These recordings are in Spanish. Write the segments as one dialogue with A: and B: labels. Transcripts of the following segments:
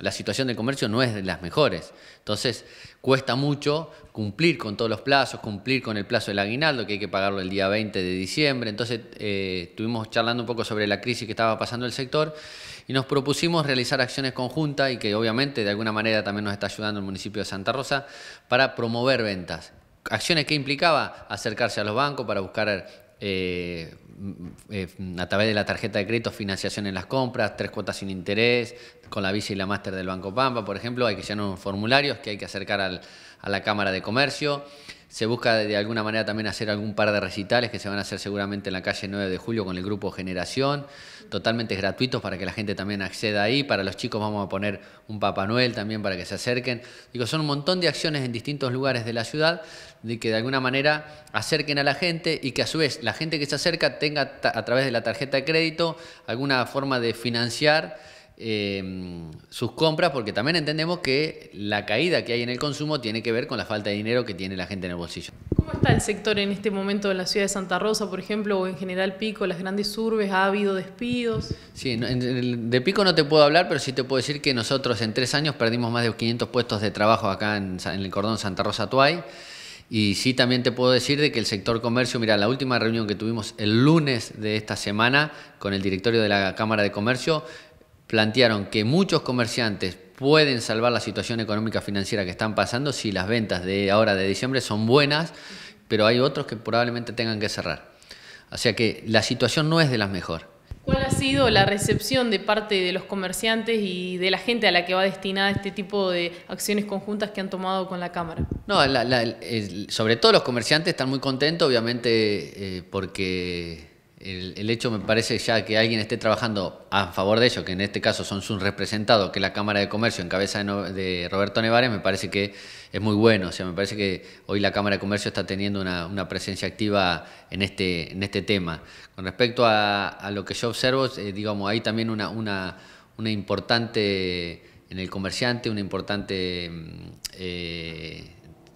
A: la situación del comercio no es de las mejores. Entonces, cuesta mucho cumplir con todos los plazos, cumplir con el plazo del aguinaldo, que hay que pagarlo el día 20 de diciembre. Entonces, eh, estuvimos charlando un poco sobre la crisis que estaba pasando el sector y nos propusimos realizar acciones conjuntas y que obviamente de alguna manera también nos está ayudando el municipio de Santa Rosa para promover ventas acciones que implicaba acercarse a los bancos para buscar eh, eh, a través de la tarjeta de crédito financiación en las compras, tres cuotas sin interés, con la Visa y la Master del Banco Pampa, por ejemplo, hay que llenar unos formularios que hay que acercar al, a la Cámara de Comercio. Se busca de alguna manera también hacer algún par de recitales que se van a hacer seguramente en la calle 9 de julio con el grupo Generación, totalmente gratuitos para que la gente también acceda ahí. Para los chicos vamos a poner un Papá Noel también para que se acerquen. Digo, son un montón de acciones en distintos lugares de la ciudad de que de alguna manera acerquen a la gente y que a su vez la gente que se acerca tenga a través de la tarjeta de crédito alguna forma de financiar Em, sus compras, porque también entendemos que la caída que hay en el consumo tiene que ver con la falta de dinero que tiene la gente en el bolsillo.
B: ¿Cómo está el sector en este momento en la ciudad de Santa Rosa, por ejemplo, o en general Pico, las grandes urbes? ¿Ha habido despidos?
A: Sí, de Pico no te puedo hablar, pero sí te puedo decir que nosotros en tres años perdimos más de 500 puestos de trabajo acá en, el cordón Santa Rosa-Tuay. Y sí también te puedo decir de que el sector comercio, mira, la última reunión que tuvimos el lunes de esta semana con el directorio de la Cámara de Comercio, plantearon que muchos comerciantes pueden salvar la situación económica financiera que están pasando si las ventas de ahora de diciembre son buenas, pero hay otros que probablemente tengan que cerrar. O sea que la situación no es de las mejores.
B: ¿Cuál ha sido la recepción de parte de los comerciantes y de la gente a la que va destinada este tipo de acciones conjuntas que han tomado con la Cámara?
A: No, sobre todo los comerciantes están muy contentos, obviamente, eh, porque el, hecho me parece ya que alguien esté trabajando a favor de ello, que en este caso son sus representados, que es la Cámara de Comercio en cabeza de, Roberto Nevares, me parece que es muy bueno. O sea, me parece que hoy la Cámara de Comercio está teniendo una, presencia activa en este, en este tema. Con respecto a, lo que yo observo, eh, digamos, hay también una, una, importante en el comerciante, una importante mm, eh,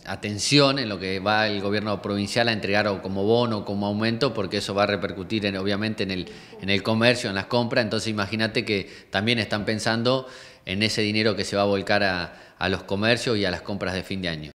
A: atención en lo que va el gobierno provincial a entregar o como bono, como aumento, porque eso va a repercutir en, obviamente en el, en el comercio, en las compras. Entonces imagínate que también están pensando en ese dinero que se va a volcar a, a los comercios y a las compras de fin de año.